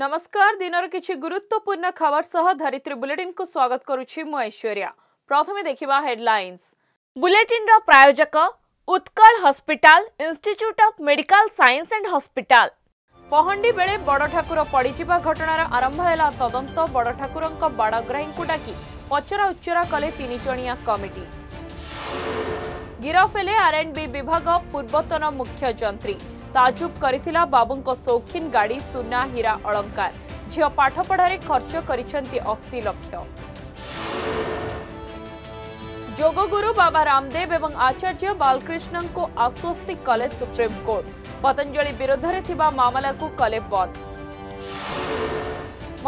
ନମସ୍କାର ଦିନର କିଛି ଗୁରୁତ୍ୱପୂର୍ଣ୍ଣ ଖବର ସହ ଧରିତ୍ରୀ ବୁଲେଟିନ୍କୁ ସ୍ୱାଗତ କରୁଛି ମୁଁ ଐଶ୍ୱର୍ଯ୍ୟା ପ୍ରଥମେ ଦେଖିବା ହେଡ୍ଲାଇନ୍ସ ବୁଲେଟିନ୍ର ପ୍ରାୟୋଜକ Utkal hospital institute of medical science and hospital Pahandi ବେଳେ ବଡ଼ ଠାକୁର ପଡ଼ିଯିବା ଘଟଣାର ଆରମ୍ଭ ହେଲା ତଦନ୍ତ ବଡ଼ ଠାକୁରଙ୍କ ବାଡ଼ଗ୍ରାହୀଙ୍କୁ ଡାକି ପଚରା ଉଚରା କଲେ ତିନିଜଣିଆ କମିଟି ଗିରଫ ହେଲେ ଆର୍ଏଣ୍ଡବି ବିଭାଗ ପୂର୍ବତନ ମୁଖ୍ୟ ଯନ୍ତ୍ରୀ ତାଜୁବ କରିଥିଲା ବାବୁଙ୍କ ସୌଖିନ ଗାଡ଼ି ସୁନା ହୀରା ଅଳଙ୍କାର ଝିଅ ପାଠପଢ଼ାରେ ଖର୍ଚ୍ଚ କରିଛନ୍ତି ଅଶୀ ଲକ୍ଷ ଯୋଗଗୁରୁ ବାବା ରାମଦେବ ଏବଂ ଆଚାର୍ଯ୍ୟ ବାଲକ୍ରିଷ୍ଣଙ୍କୁ ଆଶ୍ୱସ୍ତି କଲେ ସୁପ୍ରିମକୋର୍ଟ ପତଞ୍ଜଳି ବିରୋଧରେ ଥିବା ମାମଲାକୁ କଲେ ବନ୍ଦ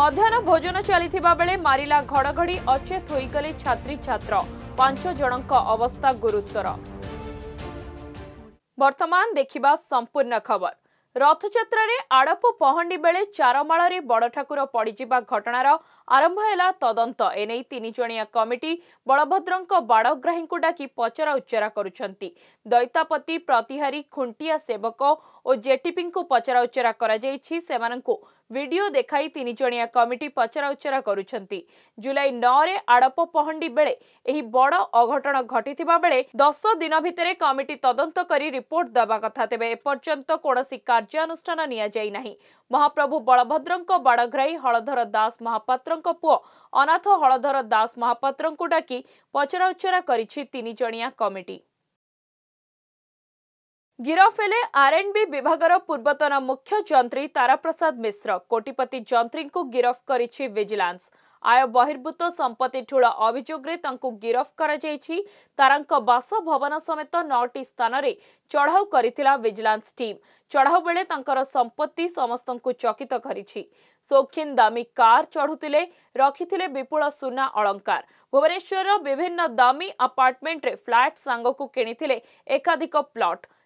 ମଧ୍ୟାହ୍ନ ଭୋଜନ ଚାଲିଥିବା ବେଳେ ମାରିଲା ଘଡ଼ଘଡ଼ି ଅଚେତ ହୋଇଗଲେ ଛାତ୍ରୀଛାତ୍ର ପାଞ୍ଚ ଜଣଙ୍କ ଅବସ୍ଥା ଗୁରୁତର ବର୍ତ୍ତମାନ ଦେଖିବା ସମ୍ପୂର୍ଣ୍ଣ ଖବର ରଥଯାତ୍ରାରେ ଆଡ଼ପ ପହଣ୍ଡି ବେଳେ ଚାରମାଳରେ ବଡ଼ ଠାକୁର ପଡ଼ିଯିବା ଘଟଣାର ଆରମ୍ଭ ହେଲା ତଦନ୍ତ ଏନେଇ ତିନିଜଣିଆ କମିଟି ବଳଭଦ୍ରଙ୍କ ବାଡ଼ଗ୍ରାହୀଙ୍କୁ ଡାକି ପଚରା ଉଚରା କରୁଛନ୍ତି ଦୈତାପତି ପ୍ରତିହାରୀ ଖୁଣ୍ଟିଆ ସେବକ ଓ ଜେଟିପିଙ୍କୁ ପଚରା ଉଚରା କରାଯାଇଛି ସେମାନଙ୍କୁ ଭିଡ଼ିଓ ଦେଖାଇ ତିନିଜଣିଆ କମିଟି ପଚରା ଉଚରା କରୁଛନ୍ତି ଜୁଲାଇ ନଅରେ ଆଡ଼ପ ପହଣ୍ଡି ବେଳେ ଏହି ବଡ଼ ଅଘଟଣ ଘଟିଥିବା ବେଳେ ଦଶ ଦିନ ଭିତରେ କମିଟି ତଦନ୍ତ କରି ରିପୋର୍ଟ ଦେବା କଥା ତେବେ ଏପର୍ଯ୍ୟନ୍ତ କୌଣସି କାର୍ଯ୍ୟାନୁଷ୍ଠାନ ନିଆଯାଇନାହିଁ ମହାପ୍ରଭୁ ବଳଭଦ୍ରଙ୍କ ବାଡ଼ଗ୍ରାହୀ ହଳଧର ଦାସ ମହାପାତ୍ରଙ୍କ ପୁଅ ଅନାଥ ହଳଧର ଦାସ ମହାପାତ୍ରଙ୍କୁ ଡାକି ପଚରା ଉଚରା କରିଛି ତିନିଜଣିଆ କମିଟି ଗିରଫ ହେଲେ ଆର୍ଏଣ୍ଡବି ବିଭାଗର ପୂର୍ବତନ ମୁଖ୍ୟ ଯନ୍ତ୍ରୀ ତାରାପ୍ରସାଦ ମିଶ୍ର କୋଟିପତି ଯନ୍ତ୍ରୀଙ୍କୁ ଗିରଫ କରିଛି ଭିଜିଲାନ୍ସ ଆୟ ବହିର୍ଭୂତ ସମ୍ପତ୍ତି ଠୁଳ ଅଭିଯୋଗରେ ତାଙ୍କୁ ଗିରଫ କରାଯାଇଛି ତାରାଙ୍କ ବାସଭବନ ସମେତ ନଅଟି ସ୍ଥାନରେ ଚଢ଼ାଉ କରିଥିଲା ଭିଜିଲାନ୍ସ ଟିମ୍ ଚଢ଼ାଉ ବେଳେ ତାଙ୍କର ସମ୍ପତ୍ତି ସମସ୍ତଙ୍କୁ ଚକିତ କରିଛି ସୌଖିନ ଦାମୀ କାର୍ ଚଢ଼ୁଥିଲେ ରଖିଥିଲେ ବିପୁଳ ସୁନା ଅଳଙ୍କାର ଭୁବନେଶ୍ୱରର ବିଭିନ୍ନ ଦାମୀ ଆପାର୍ଟମେଣ୍ଟରେ ଫ୍ଲାଟ୍ ସାଙ୍ଗକୁ କିଣିଥିଲେ ଏକାଧିକ ପ୍ଲଟ୍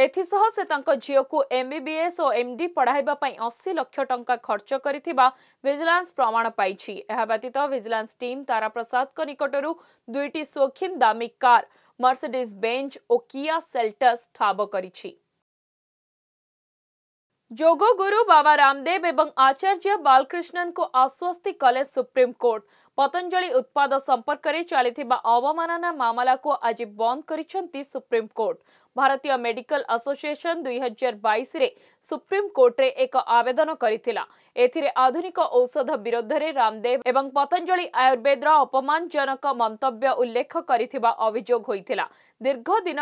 ଏଥିସହ ସେ ତାଙ୍କ ଝିଅକୁ ଏମ୍ବିବିଏସ୍ ଓ ଏମ୍ଡି ପଢ଼ାଇବା ପାଇଁ ଅଶୀ ଲକ୍ଷ ଟଙ୍କା ଖର୍ଚ୍ଚ କରିଥିବା ଭିଜିଲାନ୍ସ ପ୍ରମାଣ ପାଇଛି ଏହା ବ୍ୟତୀତ ଭିଜିଲାନ୍ସ ଟିମ୍ ତାରାପ୍ରସାଦଙ୍କ ନିକଟରୁ ଦୁଇଟି ସୌଖିନ ଦାମୀ କାର୍ ମର୍ସିଡିଜ୍ ବେଞ୍ଚ ଓ କିଆ ସେଲ୍ଟସ୍ ଠାବ କରିଛି ଯୋଗ ଗୁରୁ ବାବା ରାମଦେବ ଏବଂ ଆଚାର୍ଯ୍ୟ ବାଲକ୍ରିଷ୍ଣନଙ୍କୁ ଆଶ୍ୱସ୍ତି କଲେ ସୁପ୍ରିମକୋର୍ଟ ପତଞ୍ଜଳି ଉତ୍ପାଦ ସମ୍ପର୍କରେ ଚାଲିଥିବା ଅବମାନନା ମାମଲାକୁ ଆଜି ବନ୍ଦ କରିଛନ୍ତି ସୁପ୍ରିମକୋର୍ଟ भारतीय मेडिकल आसोसीएसन दुईहजार बैश में सुप्रीमकोर्टे एक आवेदन कर आधुनिक औषध विरोध में रामदेव ए पतंजलि आयुर्वेदर अपमानजनक मंत्य उल्लेख कर दीर्घ दिन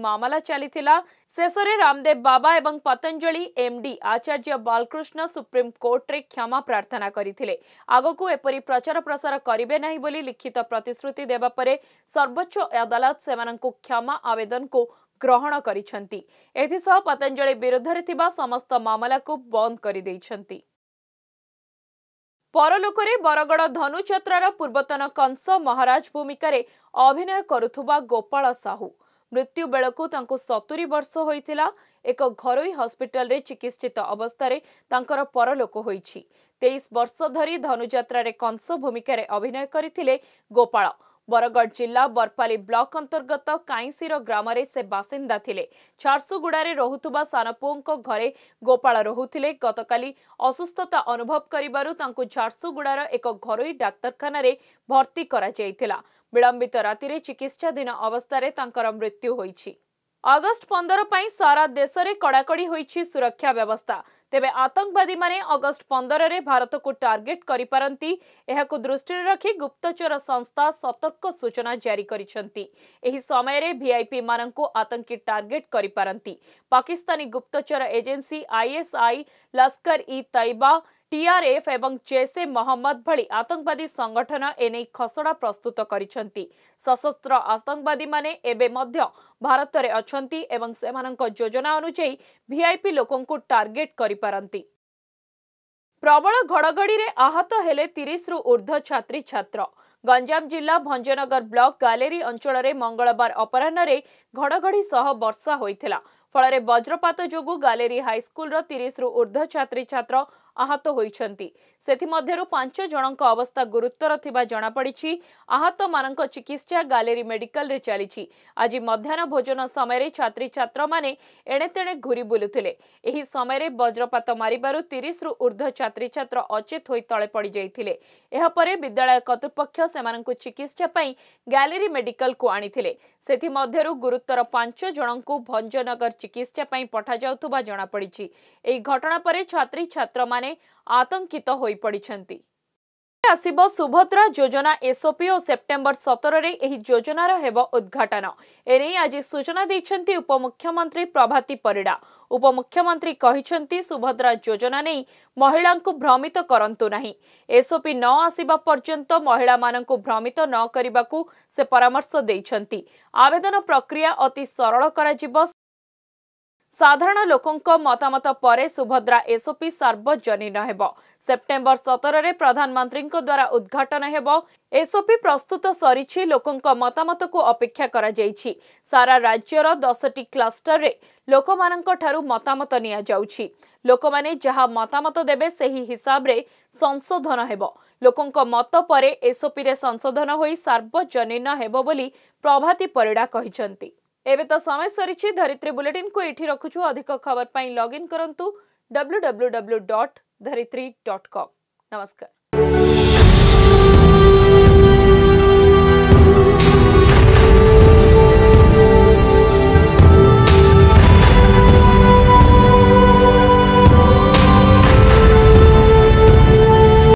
मामला चली शेषे रामदेव बाबा और पतंजलि डी आचार्य बालकृष्ण सुप्रीमकोर्टे क्षमा प्रार्थना करते प्रचार प्रसार करे बोली लिखित प्रतिश्रुति देवा सर्वोच्च अदालत से क्षमा आवेदन को ଗ୍ରହଣ କରିଛନ୍ତି ଏଥିସହ ପତଞ୍ଜଳି ବିରୁଦ୍ଧରେ ଥିବା ସମସ୍ତ ମାମଲାକୁ ବନ୍ଦ କରିଦେଇଛନ୍ତି ପରଲୋକରେ ବରଗଡ଼ ଧନୁଯାତ୍ରାର ପୂର୍ବତନ କଂସ ମହାରାଜ ଭୂମିକାରେ ଅଭିନୟ କରୁଥିବା ଗୋପାଳ ସାହୁ ମୃତ୍ୟୁ ବେଳକୁ ତାଙ୍କୁ ସତୁରୀ ବର୍ଷ ହୋଇଥିଲା ଏକ ଘରୋଇ ହସ୍ପିଟାଲରେ ଚିକିତ୍ସିତ ଅବସ୍ଥାରେ ତାଙ୍କର ପରଲୋକ ହୋଇଛି ତେଇଶ ବର୍ଷ ଧରି ଧନୁଯାତ୍ରାରେ କଂସ ଭୂମିକାରେ ଅଭିନୟ କରିଥିଲେ ଗୋପାଳ ବରଗଡ଼ ଜିଲ୍ଲା ବରପାଲି ବ୍ଲକ ଅନ୍ତର୍ଗତ କାଇଁସିର ଗ୍ରାମରେ ସେ ବାସିନ୍ଦା ଥିଲେ ଝାରସୁଗୁଡ଼ାରେ ରହୁଥିବା ସାନ ପୁଅଙ୍କ ଘରେ ଗୋପାଳ ରହୁଥିଲେ ଗତକାଲି ଅସୁସ୍ଥତା ଅନୁଭବ କରିବାରୁ ତାଙ୍କୁ ଝାରସୁଗୁଡ଼ାର ଏକ ଘରୋଇ ଡାକ୍ତରଖାନାରେ ଭର୍ତ୍ତି କରାଯାଇଥିଲା ବିଳମ୍ବିତ ରାତିରେ ଚିକିତ୍ସାଧୀନ ଅବସ୍ଥାରେ ତାଙ୍କର ମୃତ୍ୟୁ ହୋଇଛି अगस्त पंदर पर सारा देश में कड़ाकड़ी सुरक्षा व्यवस्था तेज आतंकवादी अगस्ट पंदर से भारत को टार्गेट करपारती दृष्टि रखी गुप्तचर संस्था सतर्क सूचना जारी कर भिआईपी मान आतंकी टार्गेट करी पाकिस्तानी गुप्तचर एजेन्सी आईएसआई लस्कर इ तैबा ଟିଆର୍ଏଫ୍ ଏବଂ ଜୈସେ ମହମ୍ମଦ ଭଳି ଆତଙ୍କବାଦୀ ସଂଗଠନ ଏନେଇ ଖସଡ଼ା ପ୍ରସ୍ତୁତ କରିଛନ୍ତି ସଶସ୍ତ୍ର ଆତଙ୍କବାଦୀମାନେ ଏବେ ମଧ୍ୟ ଭାରତରେ ଅଛନ୍ତି ଏବଂ ସେମାନଙ୍କ ଯୋଜନା ଅନୁଯାୟୀ ଭିଆଇପି ଲୋକଙ୍କୁ ଟାର୍ଗେଟ୍ କରିପାରନ୍ତି ପ୍ରବଳ ଘଡ଼ଘଡ଼ିରେ ଆହତ ହେଲେ ତିରିଶରୁ ଉର୍ଦ୍ଧ୍ୱ ଛାତ୍ରୀଛାତ୍ର ଗଞ୍ଜାମ ଜିଲ୍ଲା ଭଞ୍ଜନଗର ବ୍ଲକ ଗାଲେରୀ ଅଞ୍ଚଳରେ ମଙ୍ଗଳବାର ଅପରାହ୍ନରେ ଘଡ଼ଘଡ଼ି ସହ ବର୍ଷା ହୋଇଥିଲା ଫଳରେ ବଜ୍ରପାତ ଯୋଗୁଁ ଗାଲେରୀ ହାଇସ୍କୁଲର ତିରିଶରୁ ଉର୍ଦ୍ଧ୍ୱ ଛାତ୍ରୀଛାତ୍ର ଆହତ ହୋଇଛନ୍ତି ସେଥିମଧ୍ୟରୁ ପାଞ୍ଚ ଜଣଙ୍କ ଅବସ୍ଥା ଗୁରୁତର ଥିବା ଜଣାପଡ଼ିଛି ଆହତମାନଙ୍କ ଚିକିତ୍ସା ଗାଲେରୀ ମେଡିକାଲରେ ଚାଲିଛି ଆଜି ମଧ୍ୟାହ୍ନ ଭୋଜନ ସମୟରେ ଛାତ୍ରୀଛାତ୍ରମାନେ ଏଣେତେଣେ ଘୁରି ବୁଲୁଥିଲେ ଏହି ସମୟରେ ବଜ୍ରପାତ ମାରିବାରୁ ତିରିଶରୁ ଉର୍ଦ୍ଧ୍ୱ ଛାତ୍ରୀଛାତ୍ର ଅଚେତ ହୋଇ ତଳେ ପଡ଼ିଯାଇଥିଲେ ଏହାପରେ ବିଦ୍ୟାଳୟ କର୍ତ୍ତୃପକ୍ଷ ସେମାନଙ୍କୁ ଚିକିତ୍ସା ପାଇଁ ଗ୍ୟାଲେରୀ ମେଡିକାଲକୁ ଆଣିଥିଲେ ସେଥିମଧ୍ୟରୁ ଗୁରୁତର ପାଞ୍ଚ ଜଣଙ୍କୁ ଭଞ୍ଜନଗର ଚିକିତ୍ସା ପାଇଁ ପଠାଯାଉଥିବା ଜଣାପଡ଼ିଛି ଏହି ଘଟଣା ପରେ ଛାତ୍ରୀଛାତ୍ରମାନେ ଲୋକମାନେ ଆତଙ୍କିତ ହୋଇପଡ଼ିଛନ୍ତି ଆସିବ ସୁଭଦ୍ରା ଯୋଜନା ଏସ୍ଓପି ଓ ସେପ୍ଟେମ୍ବର ସତରରେ ଏହି ଯୋଜନାର ହେବ ଉଦ୍ଘାଟନ ଏନେଇ ଆଜି ସୂଚନା ଦେଇଛନ୍ତି ଉପମୁଖ୍ୟମନ୍ତ୍ରୀ ପ୍ରଭାତୀ ପରିଡ଼ା ଉପମୁଖ୍ୟମନ୍ତ୍ରୀ କହିଛନ୍ତି ସୁଭଦ୍ରା ଯୋଜନା ନେଇ ମହିଳାଙ୍କୁ ଭ୍ରମିତ କରନ୍ତୁ ନାହିଁ ଏସ୍ଓପି ନ ଆସିବା ପର୍ଯ୍ୟନ୍ତ ମହିଳାମାନଙ୍କୁ ଭ୍ରମିତ ନ କରିବାକୁ ସେ ପରାମର୍ଶ ଦେଇଛନ୍ତି ଆବେଦନ ପ୍ରକ୍ରିୟା ଅତି ସରଳ କରାଯିବ ସାଧାରଣ ଲୋକଙ୍କ ମତାମତ ପରେ ସୁଭଦ୍ରା ଏସ୍ଓପି ସାର୍ବଜନୀନ ହେବ ସେପ୍ଟେମ୍ବର ସତରରେ ପ୍ରଧାନମନ୍ତ୍ରୀଙ୍କ ଦ୍ୱାରା ଉଦ୍ଘାଟନ ହେବ ଏସ୍ଓପି ପ୍ରସ୍ତୁତ ସରିଛି ଲୋକଙ୍କ ମତାମତକୁ ଅପେକ୍ଷା କରାଯାଇଛି ସାରା ରାଜ୍ୟର ଦଶଟି କ୍ଲଷ୍ଟରରେ ଲୋକମାନଙ୍କଠାରୁ ମତାମତ ନିଆଯାଉଛି ଲୋକମାନେ ଯାହା ମତାମତ ଦେବେ ସେହି ହିସାବରେ ସଂଶୋଧନ ହେବ ଲୋକଙ୍କ ମତ ପରେ ଏସ୍ଓପିରେ ସଂଶୋଧନ ହୋଇ ସାର୍ବଜନୀନ ହେବ ବୋଲି ପ୍ରଭାତୀ ପରିଡ଼ା କହିଛନ୍ତି एवं तो समय सरी धरित्री बुलेटिन को ये रखु अधिक खबर पर लगइन करूँ डब्ल्यू नमस्कार